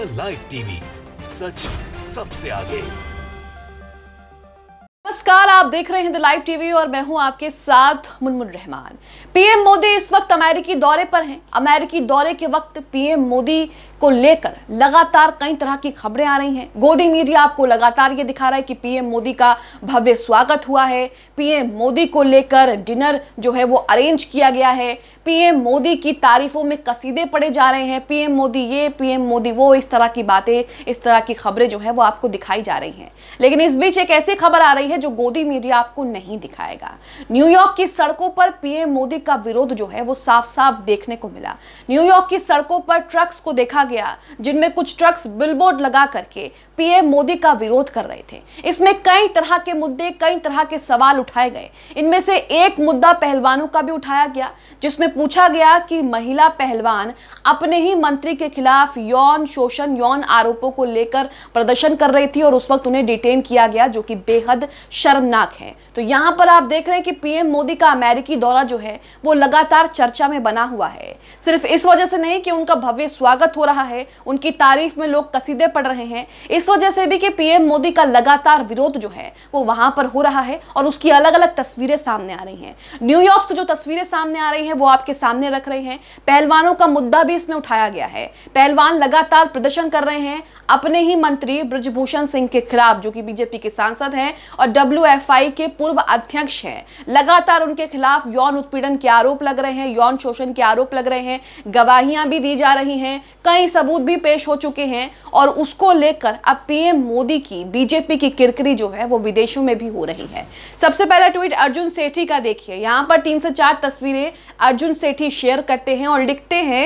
The live TV सच सबसे आगे नमस्कार आप देख रहे हैं द लाइव टीवी और मैं हूं आपके साथ मुनमुन रहमान पीएम मोदी इस वक्त अमेरिकी दौरे पर हैं अमेरिकी दौरे के वक्त पीएम मोदी को लेकर लगातार कई तरह की खबरें आ रही हैं गोदी मीडिया आपको लगातार ये दिखा रहा है कि पीएम मोदी का भव्य स्वागत हुआ है पीएम मोदी को लेकर डिनर जो है वो अरेंज किया गया है पीएम मोदी की तारीफों में कसीदे पड़े जा रहे हैं पीएम मोदी ये पीएम मोदी वो इस तरह की बातें इस तरह की खबरें जो है वो आपको दिखाई जा रही हैं लेकिन इस बीच एक ऐसी खबर आ रही है जो गोदी मीडिया आपको नहीं दिखाएगा न्यूयॉर्क की सड़कों पर पीएम मोदी का विरोध जो है वो साफ साफ देखने को मिला न्यूयॉर्क की सड़कों पर ट्रक्स को देखा गया जिनमें कुछ ट्रक्स बिलबोर्ड लगा करके पीएम मोदी का विरोध कर रहे थे इसमें कई तरह के मुद्दे कई तरह के सवाल उठाए गए इनमें से एक मुद्दा पहलवानों का भी उठाया गया जिसमें पूछा गया कि महिला पहलवान अपने ही मंत्री के खिलाफ यौन शोषण यौन आरोपों को लेकर प्रदर्शन कर रही थी और उस वक्त उन्हें डिटेन किया गया जो कि बेहद शर्मनाक है तो यहां पर आप देख रहे हैं कि पीएम मोदी का अमेरिकी दौरा जो है वो लगातार चर्चा में बना हुआ है सिर्फ इस वजह से नहीं कि उनका भव्य स्वागत हो रहा है उनकी तारीफ में लोग कसीदे पढ़ रहे हैं इस वजह से भी कि पीएम मोदी का लगातार विरोध जो है वो वहां पर हो रहा है और उसकी अलग अलग तस्वीरें सामने आ रही हैं न्यूयॉर्क से जो तस्वीरें सामने आ रही हैं वो आपके सामने रख रहे हैं पहलवानों का मुद्दा भी इसमें उठाया गया है पहलवान लगातार प्रदर्शन कर रहे हैं अपने ही मंत्री ब्रजभूषण सिंह के खिलाफ जो कि बीजेपी के सांसद हैं और डब्ल्यू के पूर्व अध्यक्ष हैं लगातार उनके खिलाफ यौन उत्पीड़न के आरोप लग रहे हैं यौन शोषण के आरोप लग रहे हैं हैं गवाहियां भी दी जा रही हैं कई सबूत भी पेश हो चुके हैं और उसको लेकर अब पीएम मोदी की बीजेपी की किरकिरी जो है वो विदेशों में भी हो रही है सबसे पहला ट्वीट अर्जुन सेठी का देखिए यहाँ पर तीन से चार तस्वीरें अर्जुन सेठी शेयर करते हैं और लिखते हैं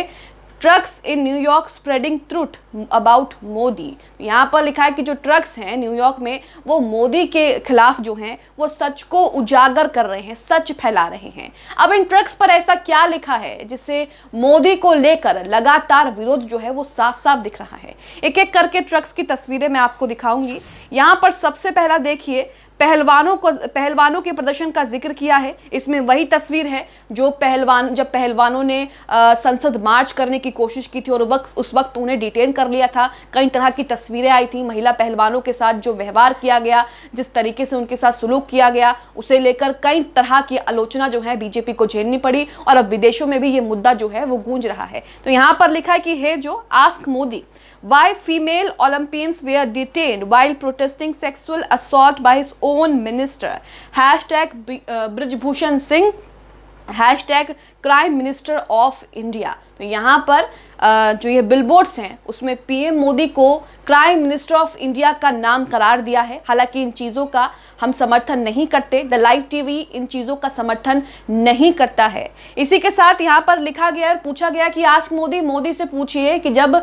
trucks in New York spreading truth about Modi यहाँ पर लिखा है कि जो ट्रक्स हैं न्यूयॉर्क में वो मोदी के खिलाफ जो हैं वो सच को उजागर कर रहे हैं सच फैला रहे हैं अब इन ट्रक्स पर ऐसा क्या लिखा है जिससे मोदी को लेकर लगातार विरोध जो है वो साफ साफ दिख रहा है एक एक करके ट्रक्स की तस्वीरें मैं आपको दिखाऊंगी यहाँ पर सबसे पहला देखिए पहलवानों को पहलवानों के प्रदर्शन का जिक्र किया है इसमें वही तस्वीर है जो पहलवान जब पहलवानों ने आ, संसद मार्च करने की कोशिश की थी और वक्त उस वक्त उन्हें डिटेन कर लिया था कई तरह की तस्वीरें आई थी महिला पहलवानों के साथ जो व्यवहार किया गया जिस तरीके से उनके साथ सुलूक किया गया उसे लेकर कई तरह की आलोचना जो है बीजेपी को झेलनी पड़ी और अब विदेशों में भी ये मुद्दा जो है वो गूंज रहा है तो यहाँ पर लिखा है कि hey Joe ask Modi why female Olympians were detained while protesting sexual assault by his own minister. Hashtag uh, Brijbhushan Singh. Hashtag crime minister of India तो यहाँ पर जो ये बिलबोर्ड्स हैं उसमें पीएम मोदी को क्राइम मिनिस्टर ऑफ इंडिया का नाम करार दिया है हालांकि इन चीज़ों का हम समर्थन नहीं करते द लाइव टीवी इन चीज़ों का समर्थन नहीं करता है इसी के साथ यहाँ पर लिखा गया और पूछा गया कि आस्क मोदी मोदी से पूछिए कि जब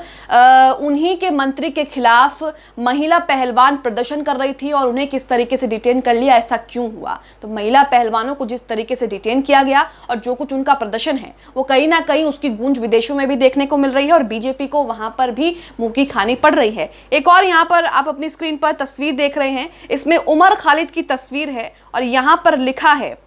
उन्हीं के मंत्री के खिलाफ महिला पहलवान प्रदर्शन कर रही थी और उन्हें किस तरीके से डिटेन कर लिया ऐसा क्यों हुआ तो महिला पहलवानों को जिस तरीके से डिटेन किया गया और जो कुछ उनका प्रदर्शन प्रदर्शन है वो कहीं ना कहीं उसकी गूंज विदेशों में भी देखने को मिल रही है और बीजेपी को वहां पर भी मुंह की खानी पड़ रही है एक और यहाँ पर आप अपनी स्क्रीन पर तस्वीर देख रहे हैं इसमें उमर खालिद की तस्वीर है और यहाँ पर लिखा है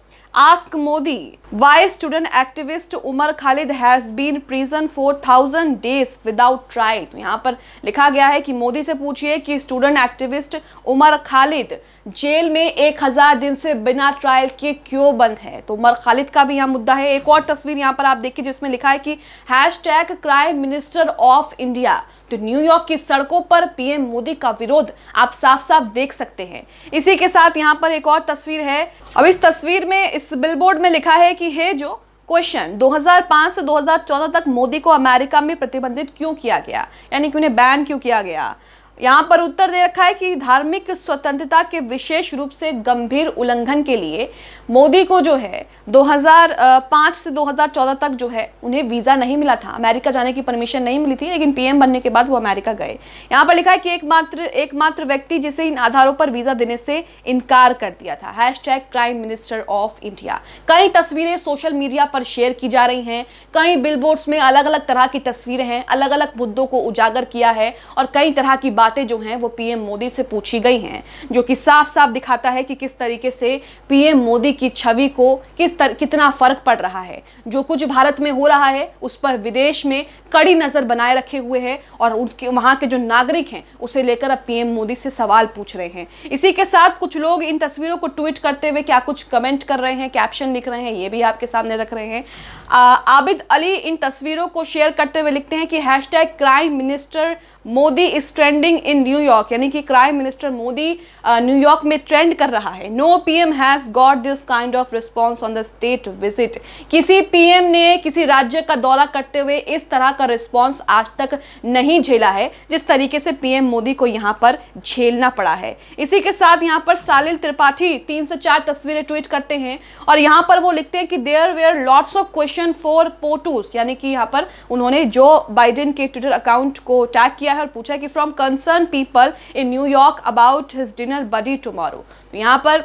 ask Modi why student activist umar khalid has been prison for 1000 days without trial तो यहाँ पर लिखा गया है कि मोदी से पूछिए कि student activist Umar Khalid jail में एक हजार दिन से बिना ट्रायल के क्यों बंद है तो उमर खालिद का भी यहाँ मुद्दा है एक और तस्वीर यहाँ पर आप देखिए जिसमें लिखा है कि hash tag crime minister of India तो न्यूयॉर्क की सड़कों पर पीएम मोदी का विरोध आप साफ साफ देख सकते हैं इसी के साथ यहाँ पर एक और तस्वीर है अब इस तस्वीर में इस बिलबोर्ड में लिखा है कि की है जो क्वेश्चन 2005 से 2014 तक मोदी को अमेरिका में प्रतिबंधित क्यों किया गया यानी कि उन्हें बैन क्यों किया गया यहाँ पर उत्तर दे रखा है कि धार्मिक स्वतंत्रता के विशेष रूप से गंभीर उल्लंघन के लिए मोदी को जो है 2005 से 2014 तक जो है उन्हें वीज़ा नहीं मिला था अमेरिका जाने की परमिशन नहीं मिली थी लेकिन पीएम बनने के बाद वो अमेरिका गए यहाँ पर लिखा है कि एकमात्र एकमात्र व्यक्ति जिसे इन आधारों पर वीज़ा देने से इनकार कर दिया था hash prime minister of India कई तस्वीरें सोशल मीडिया पर शेयर की जा रही हैं कई बिल में अलग अलग तरह की तस्वीरें हैं अलग अलग मुद्दों को उजागर किया है और कई तरह की बात बातें जो हैं वो पीएम मोदी से पूछी गई हैं जो कि साफ साफ दिखाता है कि किस तरीके से पीएम मोदी की छवि को किस तर, कितना फ़र्क पड़ रहा है जो कुछ भारत में हो रहा है उस पर विदेश में कड़ी नज़र बनाए रखे हुए है और उसके वहाँ के जो नागरिक हैं उसे लेकर अब पीएम मोदी से सवाल पूछ रहे हैं इसी के साथ कुछ लोग इन तस्वीरों को ट्वीट करते हुए क्या कुछ कमेंट कर रहे हैं कैप्शन लिख रहे हैं ये भी आपके सामने रख रहे हैं आ, आबिद अली इन तस्वीरों को शेयर करते हुए लिखते हैं कि hash crime minister Modi is trending trending in New York यानी कि क्राइम मिनिस्टर मोदी न्यूयॉर्क में ट्रेंड कर रहा है no PM has got this kind of response on the state visit किसी पीएम ने किसी राज्य का दौरा करते हुए इस तरह का रिस्पॉन्स आज तक नहीं झेला है जिस तरीके से पीएम मोदी को यहाँ पर झेलना पड़ा है इसी के साथ यहाँ पर सालिल त्रिपाठी तीन से चार तस्वीरें ट्वीट करते हैं और यहाँ पर वो लिखते हैं कि there were lots of question for POTUS यानी कि यहाँ पर उन्होंने जो बाइडेन के ट्विटर अकाउंट को टैग किया है और पूछा कि फ्रॉम कंस concerned people in New York about his dinner buddy tomorrow. तो यहाँ पर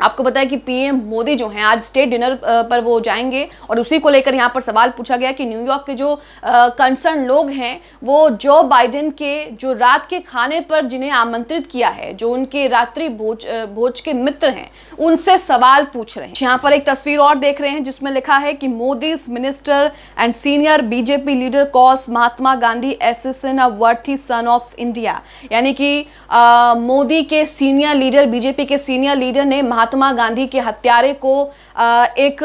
आपको बताया कि पीएम मोदी जो हैं आज स्टेट डिनर पर वो जाएंगे और उसी को लेकर यहाँ पर सवाल पूछा गया कि न्यूयॉर्क के जो कंसर्न लोग हैं वो जो बाइडेन के जो रात के खाने पर जिन्हें आमंत्रित किया है जो उनके रात्रि भोज भोज के मित्र हैं उनसे सवाल पूछ रहे हैं यहाँ पर एक तस्वीर और देख रहे हैं जिसमें लिखा है कि Modi minister and senior BJP leader calls Mahatma Gandhi assassin a worthy son of India यानी कि मोदी के सीनियर लीडर बीजेपी के सीनियर लीडर ने महा महात्मा गांधी के हत्यारे को एक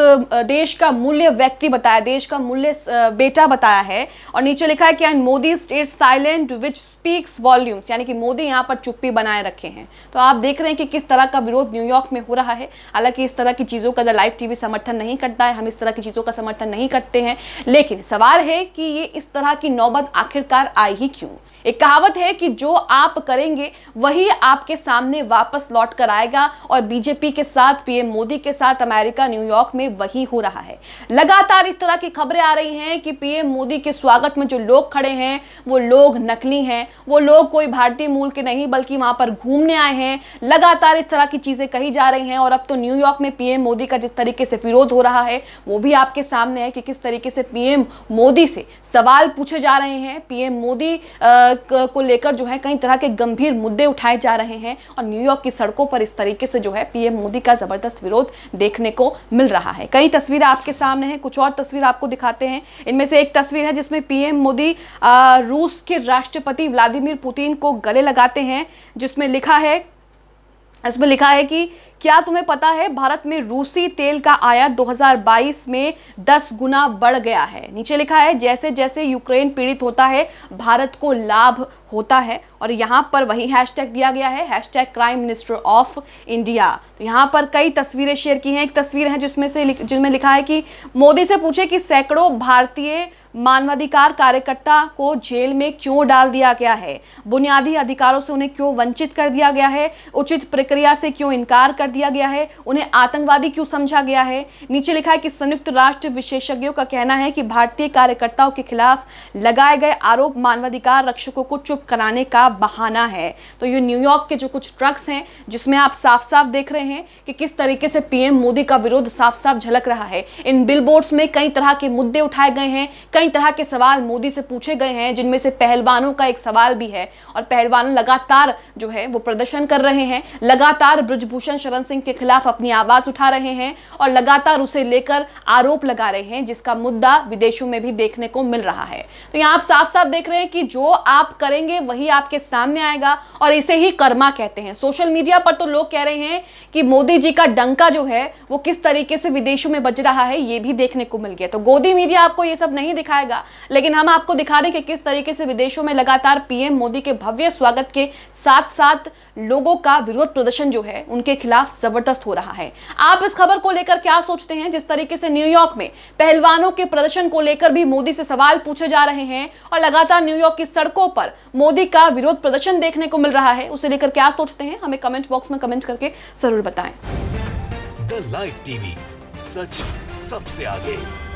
देश का मूल्य व्यक्ति बताया देश का मूल्य बेटा बताया है और नीचे लिखा है कि and Modi stays silent which speaks volumes यानी कि मोदी यहाँ पर चुप्पी बनाए रखे हैं तो आप देख रहे हैं कि किस तरह का विरोध न्यूयॉर्क में हो रहा है हालांकि इस तरह की चीज़ों का लाइव टीवी समर्थन नहीं करता है हम इस तरह की चीज़ों का समर्थन नहीं करते हैं लेकिन सवाल है कि ये इस तरह की नौबत आखिरकार आई ही क्यों एक कहावत है कि जो आप करेंगे वही आपके सामने वापस लौट कर आएगा और बीजेपी के साथ पीएम मोदी के साथ अमेरिका अमेरिका न्यूयॉर्क में वही हो रहा है लगातार इस तरह की खबरें आ रही हैं कि पीएम मोदी के स्वागत में जो लोग खड़े हैं वो लोग नकली हैं वो लोग कोई भारतीय मूल के नहीं बल्कि वहां पर घूमने आए हैं लगातार इस तरह की चीजें कही जा रही हैं और अब तो न्यूयॉर्क में पीएम मोदी का जिस तरीके से विरोध हो रहा है वो भी आपके सामने है कि किस तरीके से पीएम मोदी से सवाल पूछे जा रहे हैं पीएम मोदी को लेकर जो है कई तरह के गंभीर मुद्दे उठाए जा रहे हैं और न्यूयॉर्क की सड़कों पर इस तरीके से जो है पीएम मोदी का ज़बरदस्त विरोध देखने को मिल रहा है कई तस्वीरें आपके सामने हैं कुछ और तस्वीर आपको दिखाते हैं इनमें से एक तस्वीर है जिसमें पीएम मोदी रूस के राष्ट्रपति व्लादिमिर पुतिन को गले लगाते हैं जिसमें लिखा है इसमें लिखा है कि क्या तुम्हें पता है भारत में रूसी तेल का आयात 2022 में 10 गुना बढ़ गया है नीचे लिखा है जैसे जैसे यूक्रेन पीड़ित होता है भारत को लाभ होता है और यहाँ पर वही हैशटैग दिया गया है hashtag crime minister of India तो यहाँ पर कई तस्वीरें शेयर की हैं एक तस्वीर है जिसमें से जिसमें लिखा है कि मोदी से पूछे कि सैकड़ों भारतीय मानवाधिकार कार्यकर्ता को जेल में क्यों डाल दिया गया है बुनियादी अधिकारों से उन्हें क्यों वंचित कर दिया गया है उचित प्रक्रिया से क्यों इनकार कर दिया गया है उन्हें आतंकवादी क्यों समझा गया है नीचे लिखा है कि संयुक्त राष्ट्र विशेषज्ञों का कहना है कि भारतीय कार्यकर्ताओं के खिलाफ लगाए गए आरोप मानवाधिकार रक्षकों को चुप कराने का बहाना है तो ये न्यूयॉर्क के जो कुछ ट्रक्स हैं जिसमें आप साफ साफ देख रहे हैं कि किस तरीके से पीएम मोदी का विरोध साफ साफ झलक रहा है इन बिल में कई तरह के मुद्दे उठाए गए हैं कई कई तरह के सवाल मोदी से पूछे गए हैं जिनमें से पहलवानों का एक सवाल भी है और पहलवान लगातार जो है वो प्रदर्शन कर रहे हैं लगातार ब्रजभूषण शरण सिंह के खिलाफ अपनी आवाज उठा रहे हैं और लगातार उसे लेकर आरोप लगा रहे हैं जिसका मुद्दा विदेशों में भी देखने को मिल रहा है तो यहाँ आप साफ साफ देख रहे हैं कि जो आप करेंगे वही आपके सामने आएगा और इसे ही कर्मा कहते हैं सोशल मीडिया पर तो लोग कह रहे हैं कि मोदी जी का डंका जो है वो किस तरीके से विदेशों में बज रहा है ये भी देखने को मिल गया तो गोदी मीडिया आपको ये सब नहीं दिखा दिखाएगा लेकिन हम आपको दिखा दें कि किस तरीके से विदेशों में लगातार पीएम मोदी के भव्य स्वागत के साथ साथ लोगों का विरोध प्रदर्शन जो है उनके खिलाफ जबरदस्त हो रहा है आप इस खबर को लेकर क्या सोचते हैं जिस तरीके से न्यूयॉर्क में पहलवानों के प्रदर्शन को लेकर भी मोदी से सवाल पूछे जा रहे हैं और लगातार न्यूयॉर्क की सड़कों पर मोदी का विरोध प्रदर्शन देखने को मिल रहा है उसे लेकर क्या सोचते हैं हमें कमेंट बॉक्स में कमेंट करके जरूर बताएं द लाइव टीवी सच सबसे आगे